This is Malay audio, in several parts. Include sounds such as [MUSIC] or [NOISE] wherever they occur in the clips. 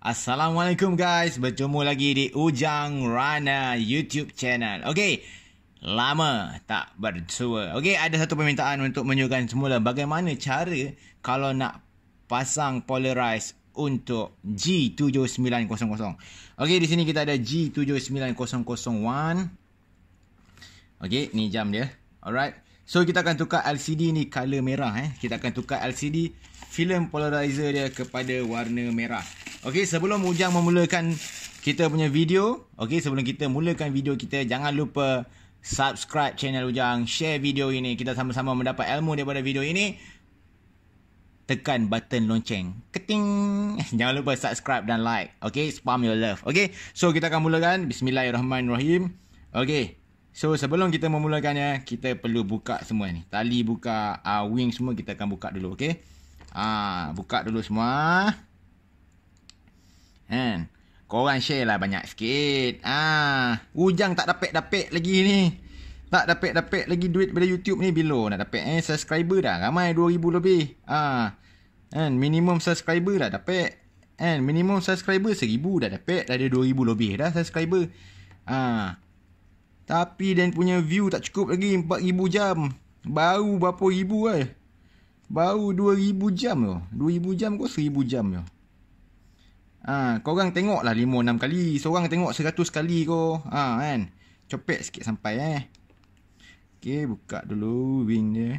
Assalamualaikum guys, bertemu lagi di Ujang Rana YouTube channel. Okey, lama tak bersua. Okey, ada satu permintaan untuk menunjukkan semula bagaimana cara kalau nak pasang polarize untuk G7900. Okey, di sini kita ada g 7900 one. Okey, ni jam dia. Alright. So, kita akan tukar LCD ni color merah. Eh. Kita akan tukar LCD film polarizer dia kepada warna merah. Okey, sebelum Ujang memulakan kita punya video, okey, sebelum kita mulakan video kita, jangan lupa subscribe channel Ujang, share video ini. Kita sama-sama mendapat ilmu daripada video ini. Tekan button lonceng. Keting. [LAUGHS] Jangan lupa subscribe dan like. Okey, Spam your love. Okey. So kita akan mulakan. Bismillahirrahmanirrahim. Okey. So sebelum kita memulakannya. Kita perlu buka semua ni. Tali buka. Uh, wing semua kita akan buka dulu. Okay. Uh, ah, buka dulu semua. Kan? Korang share lah banyak sikit. Ah, Ujang tak dapat-dapat lagi ni. Tak dapat-dapat lagi duit pada YouTube ni. Bila nak dapat eh? Subscriber dah. Ramai 2,000 lebih. Ah, Kan? Minimum subscriber dah dapat. Kan? Minimum subscriber 1,000 dah dapat. Dah ada 2,000 lebih dah subscriber. Ah, Tapi dan punya view tak cukup lagi. 4,000 jam. Baru berapa ribu lah. Baru 2,000 jam tu. 2,000 jam kau 1,000 jam tu. Ha, korang tengok lah 5-6 kali. Seorang tengok 100 kali kau. Ha, kan? Copek sikit sampai eh. Okay, buka dulu wing dia.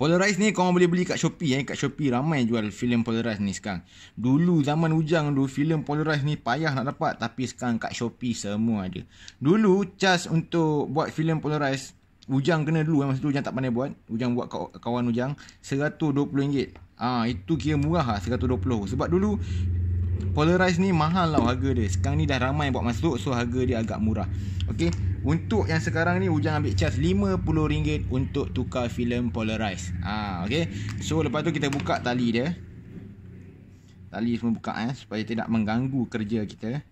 Polarize ni kau boleh beli kat Shopee eh. Kat Shopee ramai jual filem Polarize ni sekarang. Dulu zaman ujang dulu filem Polarize ni payah nak dapat. Tapi sekarang kat Shopee semua ada. Dulu charge untuk buat filem Polarize Ujang kena dulu eh, masa tu Ujang tak pandai buat Ujang buat kawan Ujang RM120 ha, ah, Itu kira murah lah RM120 Sebab dulu Polarize ni mahal lah harga dia Sekarang ni dah ramai buat masuk So harga dia agak murah Okay Untuk yang sekarang ni Ujang ambil charge RM50 Untuk tukar filem Polarize ha, ah, Okay So lepas tu kita buka tali dia Tali semua buka eh Supaya tidak mengganggu kerja kita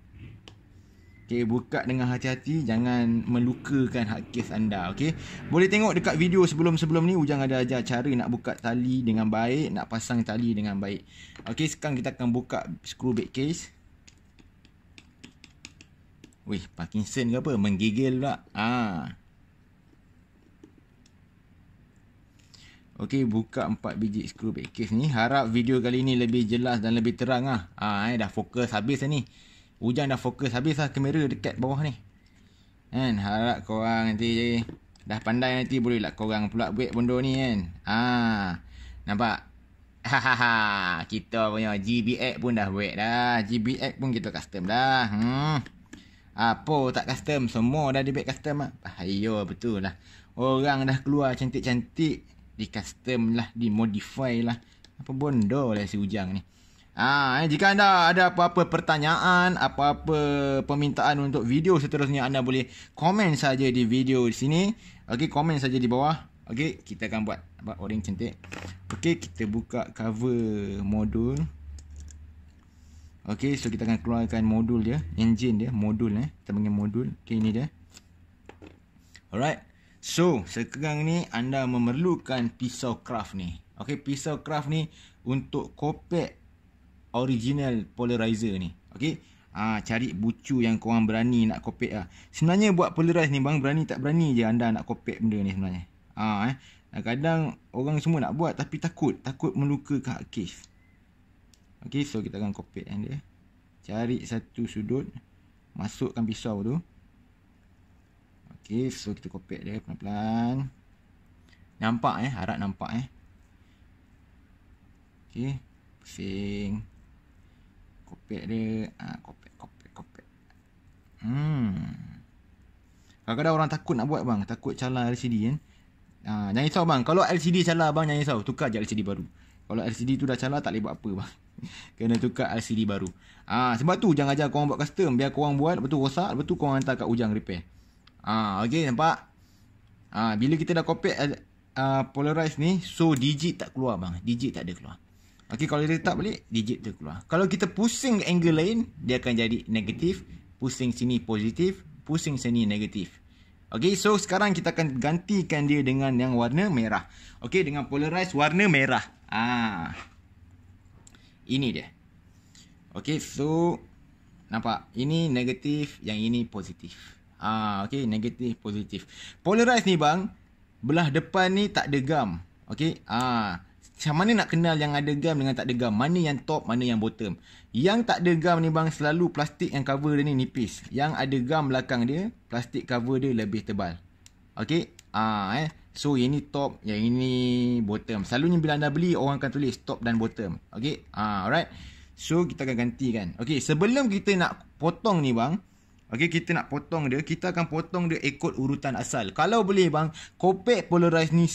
Okay, buka dengan hati-hati jangan melukakan hak case anda Okay, boleh tengok dekat video sebelum-sebelum ni ujang ada ajar cara nak buka tali dengan baik nak pasang tali dengan baik Okay, sekarang kita akan buka screw back case weh parkinson ke apa menggigil pula ah Okey, buka empat biji screw back case ni. Harap video kali ni lebih jelas dan lebih terang lah. Ha, eh, dah fokus habis ni. Hujan dah fokus habis lah kamera dekat bawah ni. Kan? Harap korang nanti dah pandai nanti boleh lah korang pula buat benda ni kan. Ah, nampak? Hahaha, [LAUGHS] kita punya GBX pun dah buat dah. GBX pun kita custom dah. Hmm. Apa tak custom? Semua dah dibuat custom lah. Bahaya betul lah. Orang dah keluar cantik-cantik. Di custom lah, di modify lah. Apa bondo lah si Ujang ni. Ha, eh, jika anda ada apa-apa pertanyaan, apa-apa permintaan untuk video seterusnya, anda boleh komen saja di video di sini. Okey, komen saja di bawah. Okey, kita akan buat. Nampak orang cantik. Okey, kita buka cover modul. Okey, so kita akan keluarkan modul dia. Engine dia, modul eh. Kita panggil modul. Okey, ini dia. Alright. So, sekarang ni anda memerlukan pisau craft ni. Okey, pisau craft ni untuk kopek original polarizer ni. Okey. Ah ha, cari bucu yang kau berani nak kopek lah. Ha. Sebenarnya buat polarize ni bang berani tak berani je anda nak kopek benda ni sebenarnya. Ah ha, eh. Kadang orang semua nak buat tapi takut, takut melukakan hard case. Okey, so kita akan kopek yang dia. Eh. Cari satu sudut, masukkan pisau tu. Okey, so kita kopek dia pelan-pelan. Nampak eh, harap nampak eh. Okey, pusing kopek dia. Ha, ah, kopek, kopek, kopek. Hmm. Kalau ada orang takut nak buat bang. Takut calar LCD kan. Ha, ah, jangan risau bang. Kalau LCD calar bang, jangan risau. Tukar je LCD baru. Kalau LCD tu dah calar, tak boleh buat apa bang. [LAUGHS] Kena tukar LCD baru. Ha, sebab tu jangan ajar korang buat custom. Biar korang buat, lepas tu rosak, lepas tu korang hantar kat ujang repair. Ha, okay, nampak? Ha, bila kita dah kopek uh, polarize ni, so digit tak keluar bang. Digit tak ada keluar. Okey kalau dia tetap balik digit tu keluar. Kalau kita pusing angle lain dia akan jadi negatif, pusing sini positif, pusing sini negatif. Okey so sekarang kita akan gantikan dia dengan yang warna merah. Okey dengan polarize warna merah. Ah. Ini dia. Okey so nampak ini negatif, yang ini positif. Ah okey negatif positif. Polarize ni bang belah depan ni tak degam. gam. Okey ah macam mana nak kenal yang ada gam dengan tak ada gam? Mana yang top, mana yang bottom? Yang tak ada gam ni bang selalu plastik yang cover dia ni nipis. Yang ada gam belakang dia, plastik cover dia lebih tebal. Okay? Ah, eh. So, yang ni top, yang ini bottom. Selalunya bila anda beli, orang akan tulis top dan bottom. Okay? Ah, alright? So, kita akan ganti kan. Okay, sebelum kita nak potong ni bang, Okay, kita nak potong dia. Kita akan potong dia ikut urutan asal. Kalau boleh bang, kopek polarize ni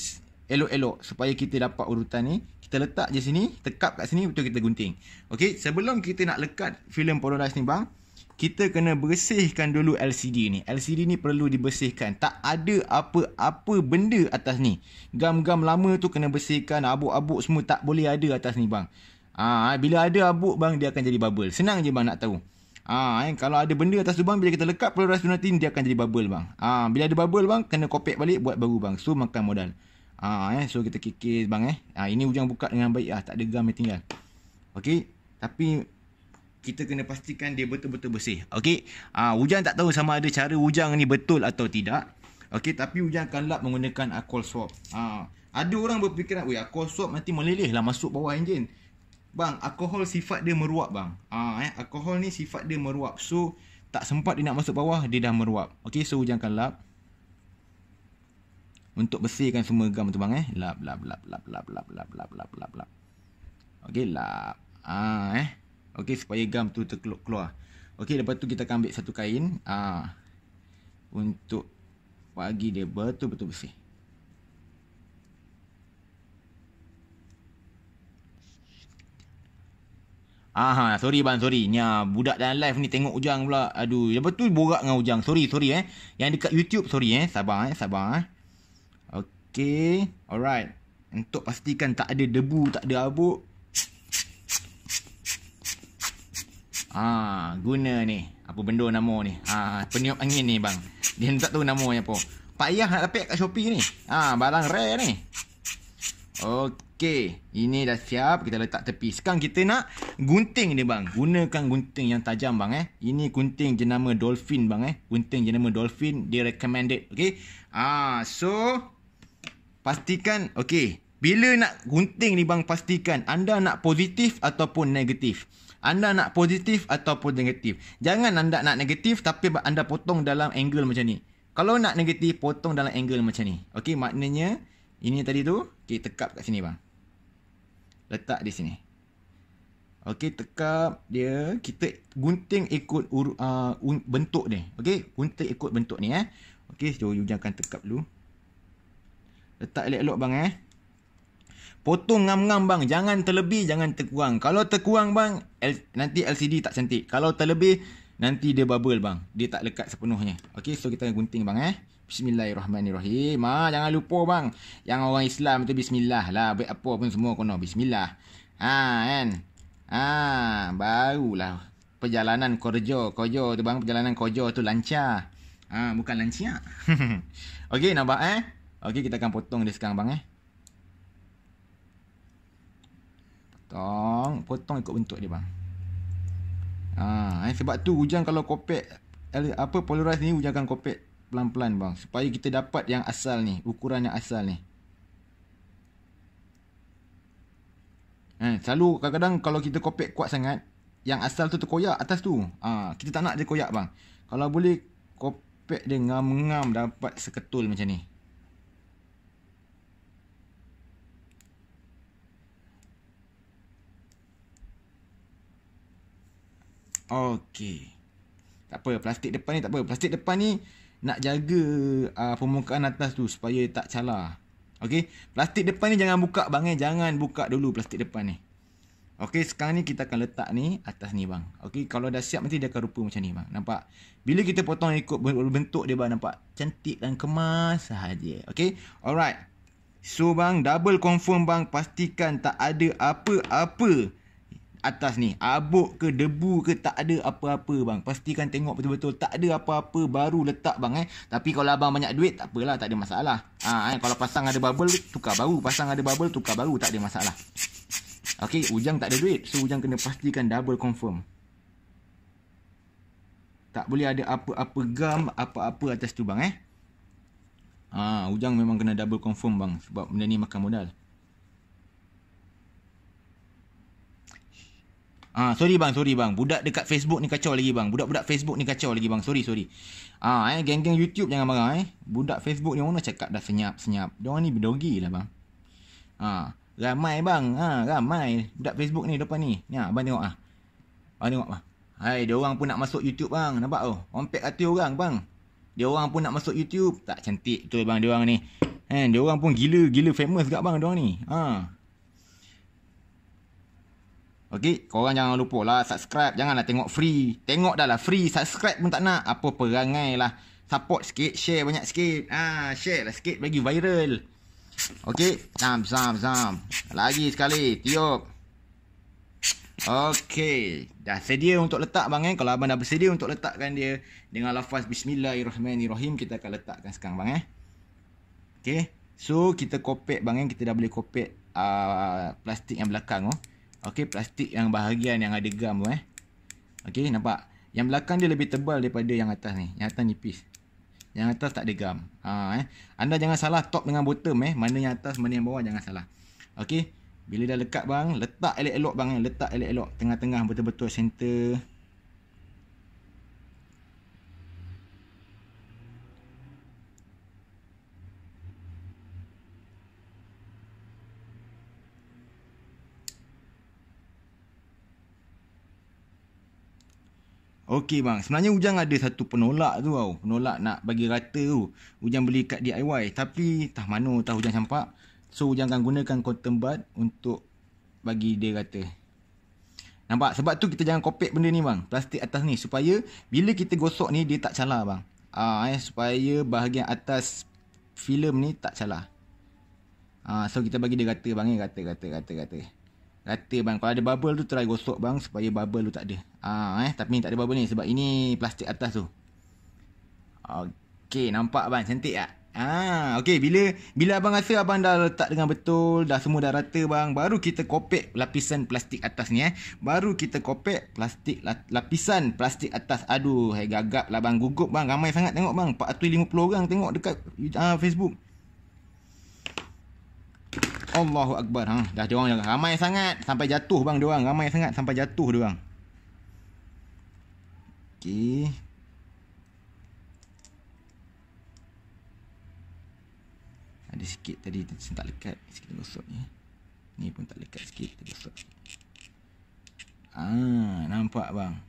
elok-elok supaya kita dapat urutan ni kita letak je sini tekap kat sini betul kita gunting okey sebelum kita nak lekat film polarized ni bang kita kena bersihkan dulu LCD ni LCD ni perlu dibersihkan tak ada apa-apa benda atas ni gam-gam lama tu kena bersihkan abuk-abuk semua tak boleh ada atas ni bang ah ha, bila ada abuk bang dia akan jadi bubble senang je bang nak tahu Ah, ha, eh, kalau ada benda atas tu bang bila kita lekat polarized tu nanti dia akan jadi bubble bang. Ah, ha, bila ada bubble bang kena kopek balik buat baru bang. So makan modal. Ha, eh. So kita kikis bang eh. Ha, ini ujang buka dengan baik lah. Tak ada gam yang eh, tinggal. Okay, Tapi kita kena pastikan dia betul-betul bersih. Okay, Ha, ujang tak tahu sama ada cara ujang ni betul atau tidak. Okay, Tapi ujang akan lap menggunakan alcohol swap. Ha, ada orang berfikiran. Weh alcohol swab nanti meleleh lah masuk bawah enjin. Bang, alcohol sifat dia meruap bang. Ah, ha, eh, alkohol ni sifat dia meruap. So, tak sempat dia nak masuk bawah, dia dah meruap. Okay, so hujan akan lap untuk bersihkan semua gam tu bang eh. Lap lap lap lap lap lap lap lap lap lap lap. Okey lap. Ah eh. Okey supaya gam tu terkeluk keluar. Okey lepas tu kita akan ambil satu kain ah untuk bagi dia betul-betul bersih. Aha, sorry bang, sorry. Ni ah, budak dalam live ni tengok ujang pula. Aduh, lepas tu borak dengan ujang. Sorry, sorry eh. Yang dekat YouTube, sorry eh. Sabar eh, sabar eh. Okay. Alright. Untuk pastikan tak ada debu, tak ada abuk. Ah, guna ni. Apa benda nama ni? Ah, peniup angin ni bang. Dia tak tahu nama ni apa. Pak Yah nak lepek kat Shopee ni. Ah, barang rare ni. Okey, ini dah siap kita letak tepi. Sekarang kita nak gunting dia bang. Gunakan gunting yang tajam bang eh. Ini gunting jenama Dolphin bang eh. Gunting jenama Dolphin dia recommended. Okey. Ah, so pastikan okay. bila nak gunting ni bang pastikan anda nak positif ataupun negatif anda nak positif ataupun negatif jangan anda nak negatif tapi anda potong dalam angle macam ni kalau nak negatif potong dalam angle macam ni Okay maknanya ini tadi tu okay tekap kat sini bang letak di sini okey tekap dia kita gunting ikut uh, bentuk ni okey gunting ikut bentuk ni eh okey jangan tekap dulu Letak elok-elok bang eh. Potong ngam-ngam bang. Jangan terlebih, jangan terkurang. Kalau terkurang bang, L nanti LCD tak cantik. Kalau terlebih, nanti dia bubble bang. Dia tak lekat sepenuhnya. Okay, so kita gunting bang eh. Bismillahirrahmanirrahim. Ma, ah, jangan lupa bang. Yang orang Islam tu bismillah lah. Baik apa pun semua kena bismillah. Ha, kan? Ha, barulah perjalanan kerja. Kerja tu bang, perjalanan kerja tu lancar. Ha, bukan lancar. [LAUGHS] okay, nampak eh? Okey kita akan potong dia sekarang bang eh. Potong, potong ikut bentuk dia bang. Ah, eh, sebab tu hujan kalau kopek apa polarize ni hujan akan kopek pelan-pelan bang supaya kita dapat yang asal ni, ukuran yang asal ni. Eh, selalu kadang-kadang kalau kita kopek kuat sangat, yang asal tu terkoyak atas tu. Ah, kita tak nak dia koyak bang. Kalau boleh kopek dia ngam-ngam dapat seketul macam ni. Okey. Tak apa, plastik depan ni tak apa. Plastik depan ni nak jaga uh, permukaan atas tu supaya tak calar. Okey. Plastik depan ni jangan buka bang eh. Jangan buka dulu plastik depan ni. Okey, sekarang ni kita akan letak ni atas ni bang. Okey, kalau dah siap nanti dia akan rupa macam ni bang. Nampak? Bila kita potong ikut bentuk dia bang nampak cantik dan kemas sahaja. Okey. Alright. So bang, double confirm bang pastikan tak ada apa-apa atas ni abuk ke debu ke tak ada apa-apa bang pastikan tengok betul-betul tak ada apa-apa baru letak bang eh tapi kalau abang banyak duit tak apalah tak ada masalah ha, eh? kalau pasang ada bubble tukar baru pasang ada bubble tukar baru tak ada masalah Okey, ujang tak ada duit so ujang kena pastikan double confirm tak boleh ada apa-apa gam apa-apa atas tu bang eh ha, ujang memang kena double confirm bang sebab benda ni makan modal Ah, sorry bang, sorry bang. Budak dekat Facebook ni kacau lagi bang. Budak-budak Facebook ni kacau lagi bang. Sorry, sorry. Ah, eh geng-geng YouTube jangan marah eh. Budak Facebook ni orang cakap dah senyap-senyap. Dia ni bedogi lah bang. Ah, ramai bang. Ah, ramai budak Facebook ni depan ni. Ni ah, abang tengok ah. Abang tengok bang. Ah. Hai, dia orang pun nak masuk YouTube bang. Nampak tu. Orang pek kata orang bang. Dia orang pun nak masuk YouTube. Tak cantik tu bang dia orang ni. Eh, dia orang pun gila-gila famous gak bang dia orang ni. Ah. Okey, korang jangan lupa lah subscribe. Janganlah tengok free. Tengok dah lah free. Subscribe pun tak nak. Apa perangai lah. Support sikit. Share banyak sikit. Ah, share lah sikit bagi viral. Okey. Zam, zam, zam. Lagi sekali. Tiup. Okey. Dah sedia untuk letak bang eh. Kalau abang dah bersedia untuk letakkan dia. Dengan lafaz Bismillahirrahmanirrahim. Kita akan letakkan sekarang bang eh. Okey. So, kita kopek bang eh. Kita dah boleh kopek uh, plastik yang belakang oh. Okey, plastik yang bahagian yang ada gam tu eh. Okey, nampak? Yang belakang dia lebih tebal daripada yang atas ni. Yang atas nipis. Yang atas tak ada gam. Ha, eh. Anda jangan salah top dengan bottom eh. Mana yang atas, mana yang bawah jangan salah. Okey, bila dah lekat bang, letak elok-elok bang eh. Letak elok-elok. Tengah-tengah betul-betul center. Okey bang, sebenarnya Ujang ada satu penolak tu tau. Penolak nak bagi rata tu. Ujang beli kad DIY tapi tah mano tahu Ujang campak. So Ujang akan gunakan cotton bud untuk bagi dia rata. Nampak? Sebab tu kita jangan kopek benda ni bang. Plastik atas ni supaya bila kita gosok ni dia tak calar bang. Ah eh, supaya bahagian atas filem ni tak calar. Ah so kita bagi dia rata bang, eh. rata rata rata rata rata bang. Kalau ada bubble tu try gosok bang supaya bubble tu tak ada. Ah eh tapi tak ada bubble ni sebab ini plastik atas tu. Okay, nampak bang cantik tak? Ah okay. bila bila abang rasa abang dah letak dengan betul, dah semua dah rata bang, baru kita kopek lapisan plastik atas ni eh. Baru kita kopek plastik lapisan plastik atas. Aduh, hai gagap lah bang gugup bang. Ramai sangat tengok bang. 450 orang tengok dekat uh, Facebook. Allahu Akbar. Ha, dah dia orang ramai sangat sampai jatuh bang dia orang. Ramai sangat sampai jatuh dia orang. Okey. Ada sikit tadi tak lekat. Sikit gosok ni. Ni pun tak lekat sikit. Tak gosok. Ah, nampak bang.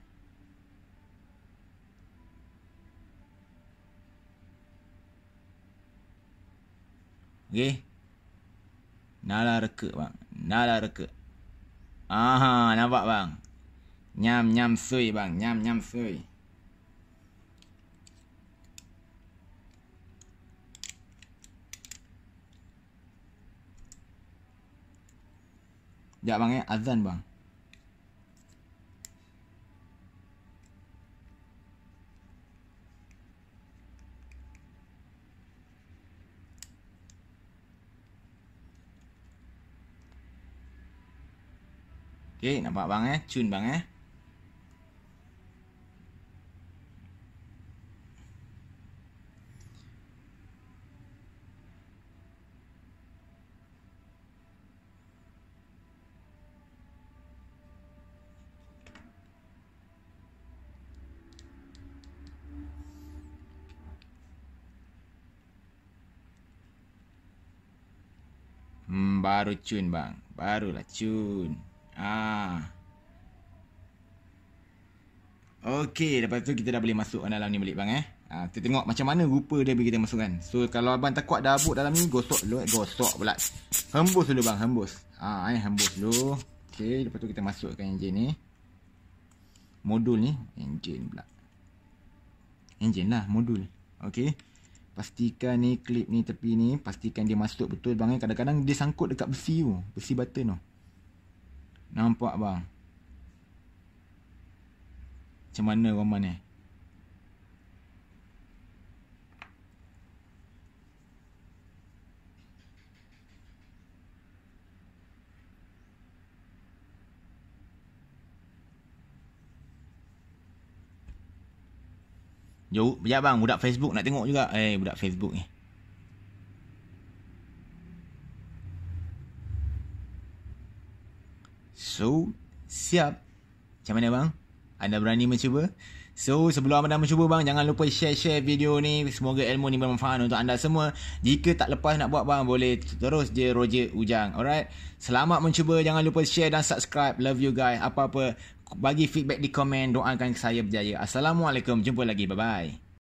Okay. Nala reka bang. Nala reka. Aha, nampak bang. Nyam nyam sui bang. Nyam nyam sui. Sekejap bang eh. Azan bang. Okey, nampak bang eh? Cun bang eh? Hmm, baru cun bang Barulah cun Ah. Okey, lepas tu kita dah boleh masuk ke dalam ni balik bang eh. Ha, kita tengok macam mana rupa dia bagi kita masuk kan. So kalau abang takut ada abuk dalam ni, gosok dulu, eh. gosok pula. Hembus dulu bang, hembus. Ah, ha, hembus dulu. Okey, lepas tu kita masukkan enjin ni. Modul ni, enjin pula. Enjin lah, modul. Okey. Pastikan ni klip ni tepi ni, pastikan dia masuk betul bang eh. Kadang-kadang dia sangkut dekat besi tu, besi button tu. Nampak bang Macam mana Roman ni Jauh, sekejap bang, budak Facebook nak tengok juga Eh, budak Facebook ni So, siap. Macam mana bang? Anda berani mencuba? So, sebelum anda mencuba bang, jangan lupa share-share video ni. Semoga ilmu ni bermanfaat untuk anda semua. Jika tak lepas nak buat bang, boleh terus je Roger Ujang. Alright? Selamat mencuba. Jangan lupa share dan subscribe. Love you guys. Apa-apa, bagi feedback di komen. Doakan saya berjaya. Assalamualaikum. Jumpa lagi. Bye-bye.